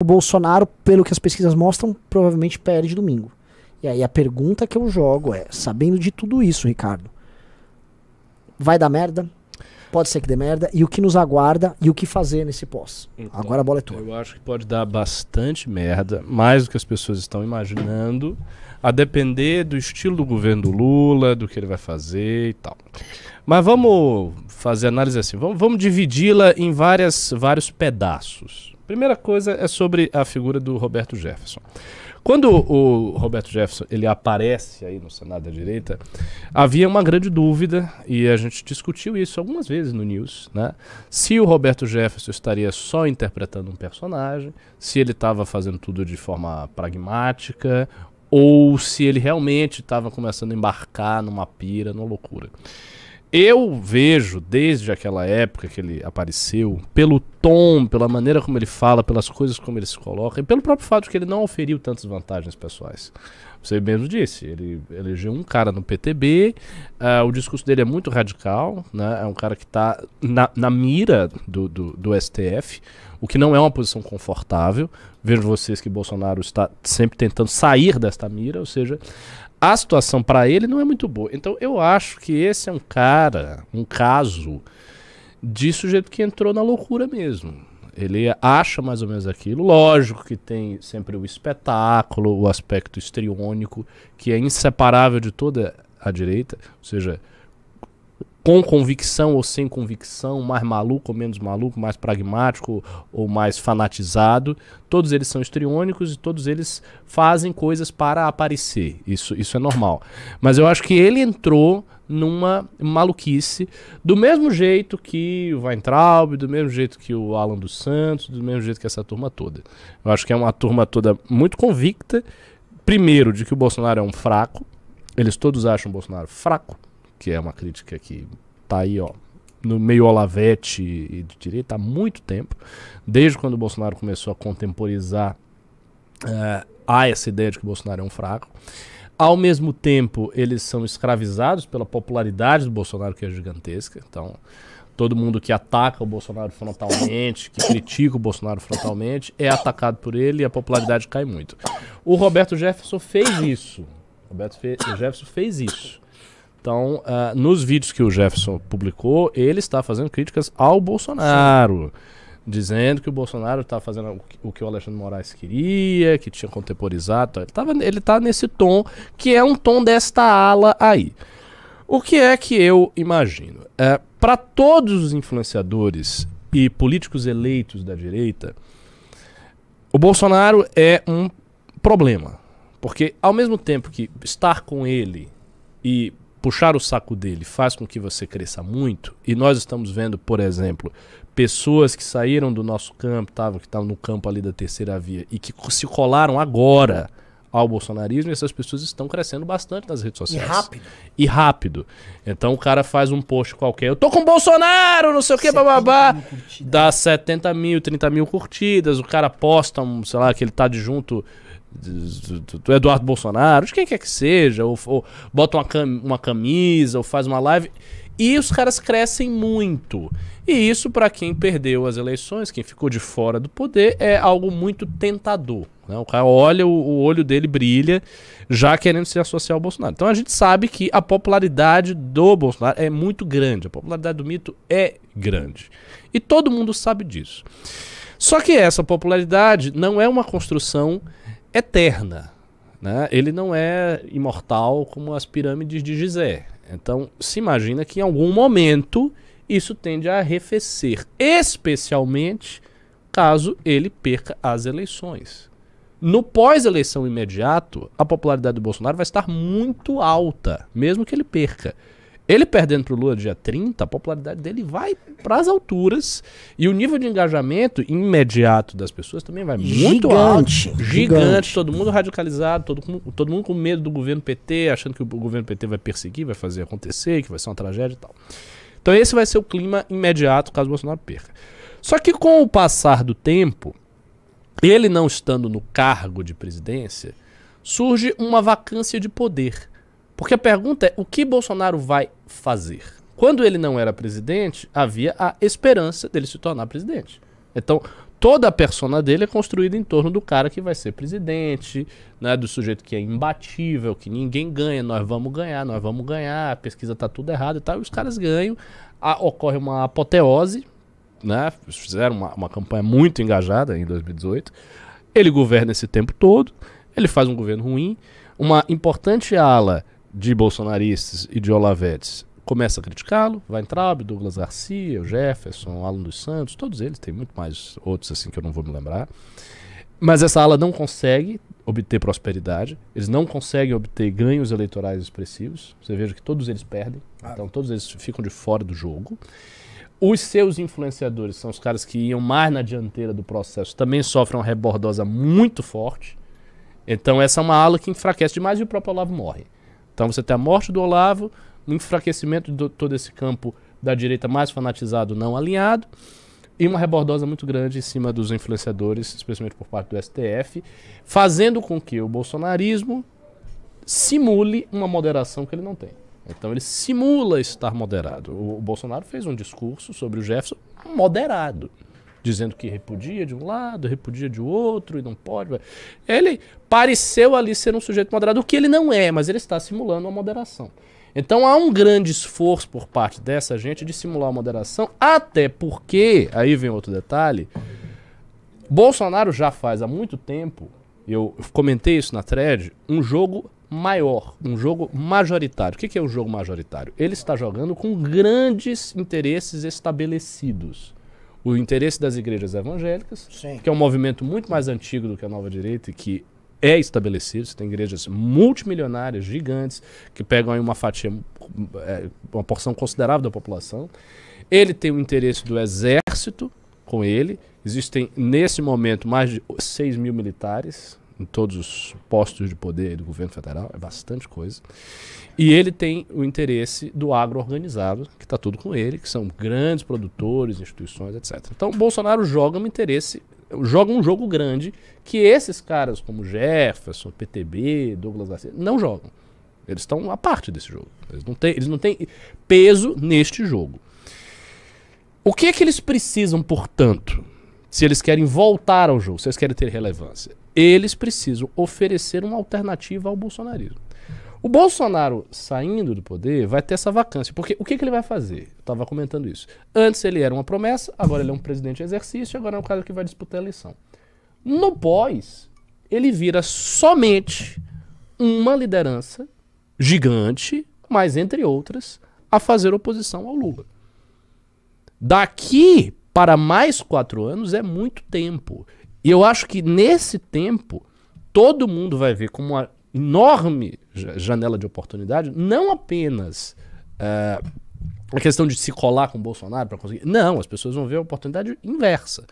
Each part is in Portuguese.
o Bolsonaro, pelo que as pesquisas mostram, provavelmente perde domingo. E aí a pergunta que eu jogo é, sabendo de tudo isso, Ricardo, vai dar merda? Pode ser que dê merda. E o que nos aguarda e o que fazer nesse pós? Então, Agora a bola é tua. Eu acho que pode dar bastante merda, mais do que as pessoas estão imaginando, a depender do estilo do governo do Lula, do que ele vai fazer e tal. Mas vamos fazer análise assim, vamos, vamos dividi-la em várias, vários pedaços. Primeira coisa é sobre a figura do Roberto Jefferson. Quando o Roberto Jefferson ele aparece aí no Senado da direita, havia uma grande dúvida e a gente discutiu isso algumas vezes no News, né? Se o Roberto Jefferson estaria só interpretando um personagem, se ele estava fazendo tudo de forma pragmática ou se ele realmente estava começando a embarcar numa pira, numa loucura. Eu vejo desde aquela época que ele apareceu, pelo tom, pela maneira como ele fala, pelas coisas como ele se coloca, e pelo próprio fato de que ele não oferiu tantas vantagens pessoais. Você mesmo disse, ele elegeu um cara no PTB, uh, ah, o discurso dele é muito radical, né? é um cara que está na, na, mira do, do, do STF, o que não é uma posição confortável. Vejo vocês que Bolsonaro está sempre tentando sair desta mira, ou seja, a situação para ele não é muito boa. Então eu acho que esse é um cara, um caso de sujeito que entrou na loucura mesmo. Ele acha mais ou menos aquilo. Lógico que tem sempre o espetáculo, o aspecto estriônico, que é inseparável de toda a direita. Ou seja, com convicção ou sem convicção, mais maluco ou menos maluco, mais pragmático ou mais fanatizado, todos eles são histriônicos e todos eles fazem coisas para aparecer. Isso, isso é normal. Mas eu acho que ele entrou numa maluquice, do mesmo jeito que o Weintraub, do mesmo jeito que o Alan dos Santos, do mesmo jeito que essa turma toda. Eu acho que é uma turma toda muito convicta, primeiro, de que o Bolsonaro é um fraco, eles todos acham o Bolsonaro fraco que é uma crítica que tá aí, ó, no meio Olavete e de direita há muito tempo, desde quando o Bolsonaro começou a contemporizar uh, há essa ideia de que o Bolsonaro é um fraco. Ao mesmo tempo, eles são escravizados pela popularidade do Bolsonaro, que é gigantesca. Então, todo mundo que ataca o Bolsonaro frontalmente, que critica o Bolsonaro frontalmente, é atacado por ele e a popularidade cai muito. O Roberto Jefferson fez isso. Roberto Fe Jefferson fez isso. Então, uh, nos vídeos que o Jefferson publicou, ele está fazendo críticas ao Bolsonaro. Sim. Dizendo que o Bolsonaro está fazendo o que o Alexandre Moraes queria, que tinha contemporizado. Tá? Ele, estava ele está nesse tom, que é um tom desta ala aí. O que é que eu imagino? É, Para todos os influenciadores e políticos eleitos da direita, o Bolsonaro é um problema. Porque, ao mesmo tempo que estar com ele e puxar o saco dele faz com que você cresça muito, e nós estamos vendo, por exemplo, pessoas que saíram do nosso campo, tavam, que estavam no campo ali da terceira via, e que se colaram agora ao bolsonarismo, e essas pessoas estão crescendo bastante nas redes sociais. E rápido. E rápido. Então o cara faz um post qualquer, eu tô com Bolsonaro, não sei o que, bababá, dá 70 mil, 30 mil curtidas, o cara posta, um, sei lá, que ele tá de junto do Eduardo Bolsonaro, de quem quer que seja, ou, ou bota uma, cam uma camisa, ou faz uma live. E os caras crescem muito. E isso, para quem perdeu as eleições, quem ficou de fora do poder, é algo muito tentador. Né? O cara olha, o, o olho dele brilha, já querendo se associar ao Bolsonaro. Então a gente sabe que a popularidade do Bolsonaro é muito grande, a popularidade do mito é grande. E todo mundo sabe disso. Só que essa popularidade não é uma construção eterna. Né? Ele não é imortal como as pirâmides de Gizé. Então, se imagina que em algum momento isso tende a arrefecer, especialmente caso ele perca as eleições. No pós-eleição imediato, a popularidade do Bolsonaro vai estar muito alta, mesmo que ele perca. Ele perdendo o Lula dia 30, a popularidade dele vai para as alturas e o nível de engajamento imediato das pessoas também vai muito alto. Gigante. Gigante, todo mundo radicalizado, todo, todo mundo com medo do governo PT, achando que o governo PT vai perseguir, vai fazer acontecer, que vai ser uma tragédia e tal. Então esse vai ser o clima imediato caso o Bolsonaro perca. Só que com o passar do tempo, ele não estando no cargo de presidência, surge uma vacância de poder. Porque a pergunta é: o que Bolsonaro vai fazer? Quando ele não era presidente, havia a esperança dele se tornar presidente. Então, toda a persona dele é construída em torno do cara que vai ser presidente, né, do sujeito que é imbatível, que ninguém ganha, nós vamos ganhar, nós vamos ganhar, a pesquisa está tudo errada e tal, e os caras ganham, a, ocorre uma apoteose, né, fizeram uma, uma campanha muito engajada em 2018, ele governa esse tempo todo, ele faz um governo ruim, uma importante ala de bolsonaristas e de olavetes começa a criticá-lo, vai entrar o Douglas Garcia, o Jefferson, o Alan dos Santos, todos eles, tem muito mais outros assim que eu não vou me lembrar. Mas essa ala não consegue obter prosperidade, eles não conseguem obter ganhos eleitorais expressivos. Você veja que todos eles perdem, ah. então todos eles ficam de fora do jogo. Os seus influenciadores são os caras que iam mais na dianteira do processo, também sofrem uma rebordosa muito forte. Então essa é uma ala que enfraquece demais e o próprio Olavo morre. Então você tem a morte do Olavo, um enfraquecimento de todo esse campo da direita mais fanatizado, não alinhado, e uma rebordosa muito grande em cima dos influenciadores, especialmente por parte do STF, fazendo com que o bolsonarismo simule uma moderação que ele não tem. Então ele simula estar moderado. O, Bolsonaro fez um discurso sobre o Jefferson moderado dizendo que repudia de um lado, repudia de outro e não pode. Ele pareceu ali ser um sujeito moderado, o que ele não é, mas ele está simulando a moderação. Então há um grande esforço por parte dessa gente de simular a moderação, até porque, aí vem outro detalhe, Bolsonaro já faz há muito tempo, eu comentei isso na thread, um jogo maior, um jogo majoritário. O que é um jogo majoritário? Ele está jogando com grandes interesses estabelecidos o interesse das igrejas evangélicas, Sim. que é um movimento muito mais antigo do que a nova direita e que é estabelecido. Você tem igrejas multimilionárias, gigantes, que pegam aí uma fatia, é, uma porção considerável da população. Ele tem o interesse do exército com ele. Existem, nesse momento, mais de 6 mil militares em todos os postos de poder do governo federal, é bastante coisa. E ele tem o interesse do agro organizado, que está tudo com ele, que são grandes produtores, instituições, etc. Então, Bolsonaro joga um interesse, joga um jogo grande que esses caras como Jefferson, PTB, Douglas Garcia, não jogam. Eles estão à parte desse jogo. Eles não têm, eles não têm peso neste jogo. O que é que eles precisam, portanto, se eles querem voltar ao jogo, se eles querem ter relevância? Eles precisam oferecer uma alternativa ao bolsonarismo. O Bolsonaro saindo do poder vai ter essa vacância, porque o que, que ele vai fazer? Eu estava comentando isso. Antes ele era uma promessa, agora ele é um presidente de exercício, agora é um cara que vai disputar a eleição. No pós, ele vira somente uma liderança gigante, mas entre outras, a fazer oposição ao Lula. Daqui para mais quatro anos é muito tempo. E eu acho que nesse tempo, todo mundo vai ver como uma enorme janela de oportunidade, não apenas uh, a questão de se colar com o Bolsonaro para conseguir. Não, as pessoas vão ver a oportunidade inversa.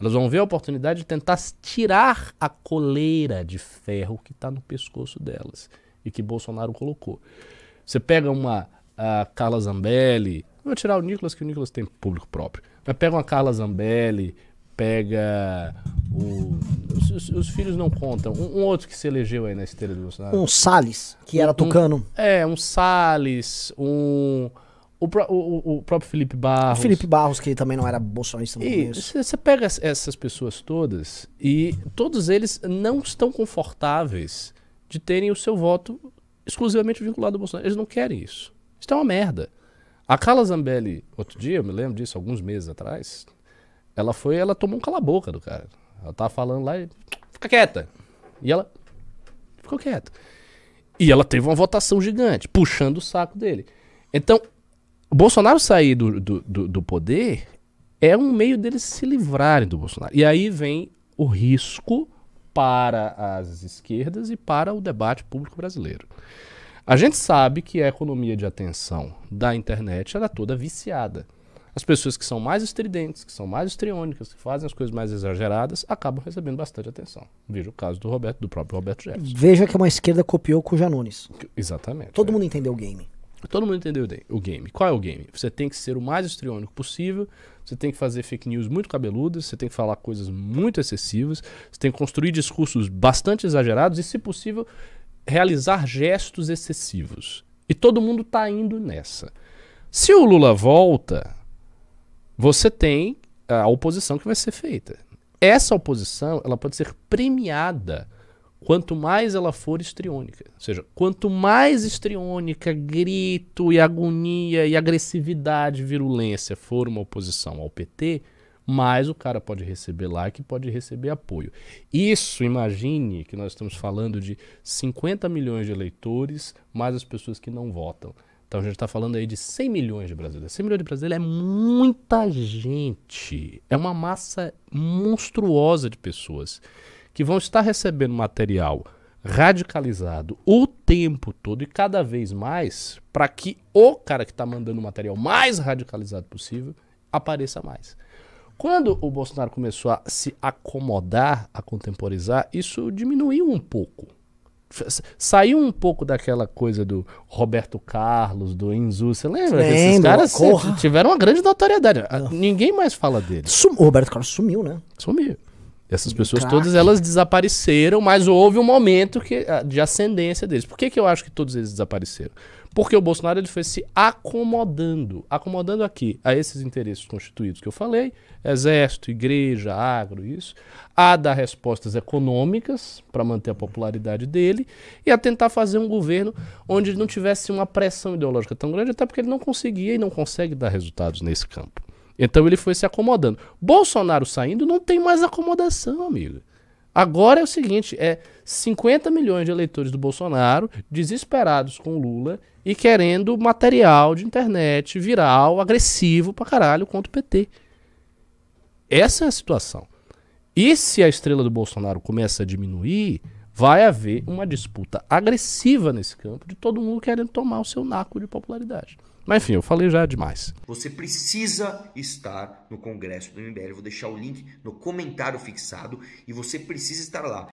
Elas vão ver a oportunidade de tentar tirar a coleira de ferro que está no pescoço delas e que Bolsonaro colocou. Você pega uma Carla Zambelli, vou tirar o Nicolas, que o Nicolas tem público próprio, mas pega uma Carla Zambelli, pega o. Os, os, os filhos não contam. Um, um, outro que se elegeu aí na esteira do Bolsonaro. Um Salles, que era um, tucano. é, um Salles, um. O, o, o, próprio Felipe Barros. O Felipe Barros, que também não era bolsonarista no e Você pega essas pessoas todas e todos eles não estão confortáveis de terem o seu voto exclusivamente vinculado ao Bolsonaro. Eles não querem isso. Isso é uma merda. A Carla Zambelli, outro dia, eu me lembro disso, alguns meses atrás, ela foi, ela tomou um cala-boca do cara. Ela tava falando lá e. Fica quieta. E ela. Ficou quieta. E ela teve uma votação gigante, puxando o saco dele. Então, o Bolsonaro sair do, do, do, do poder é um meio deles se livrarem do Bolsonaro. E aí vem o risco para as esquerdas e para o debate público brasileiro. A gente sabe que a economia de atenção da internet era é toda viciada. As pessoas que são mais estridentes, que são mais histriônicas, que fazem as coisas mais exageradas, acabam recebendo bastante atenção. Veja o caso do Roberto, do próprio Roberto Jefferson. Veja que uma esquerda copiou com o Janones. Exatamente. Todo é. mundo entendeu o game. Todo mundo entendeu o game. Qual é o game? Você tem que ser o mais histriônico possível, você tem que fazer fake news muito cabeludas, você tem que falar coisas muito excessivas, você tem que construir discursos bastante exagerados e, se possível, realizar gestos excessivos. E todo mundo está indo nessa. Se o Lula volta, você tem a oposição que vai ser feita. Essa oposição ela pode ser premiada quanto mais ela for estriônica. Ou seja, quanto mais estriônica, grito e agonia e agressividade, virulência for uma oposição ao PT, mais o cara pode receber like e pode receber apoio. Isso, imagine que nós estamos falando de 50 milhões de eleitores, mais as pessoas que não votam. Então a gente está falando aí de 100 milhões de brasileiros. 100 milhões de brasileiros é muita gente. É uma massa monstruosa de pessoas que vão estar recebendo material radicalizado o tempo todo e cada vez mais para que o cara que está mandando o material mais radicalizado possível apareça mais. Quando o Bolsonaro começou a se acomodar, a contemporizar, isso diminuiu um pouco. Saiu um pouco daquela coisa do Roberto Carlos, do Enzo, você lembra? Lembro, Esses caras tiveram uma grande notoriedade. Não. Ninguém mais fala dele. Sum... O Roberto Carlos sumiu, né? Sumiu. Essas pessoas Caraca. Tá. todas elas desapareceram, mas houve um momento que, ah, de ascendência deles. Por que, que eu acho que todos eles desapareceram? Porque o Bolsonaro ele foi se acomodando, acomodando aqui a esses interesses constituídos que eu falei, exército, igreja, agro, isso, a dar respostas econômicas para manter a popularidade dele e a tentar fazer um governo onde ele não tivesse uma pressão ideológica tão grande, até porque ele não conseguia e não consegue dar resultados nesse campo. Então ele foi se acomodando. Bolsonaro saindo não tem mais acomodação, amigo. Agora é o seguinte, é 50 milhões de eleitores do Bolsonaro desesperados com Lula e querendo material de internet viral, agressivo pra caralho contra o PT. Essa é a situação. E se a estrela do Bolsonaro começa a diminuir, vai haver uma disputa agressiva nesse campo de todo mundo querendo tomar o seu naco de popularidade. Mas enfim, eu falei já demais. Você precisa estar no congresso do MBL. Eu vou deixar o link no comentário fixado e você precisa estar lá.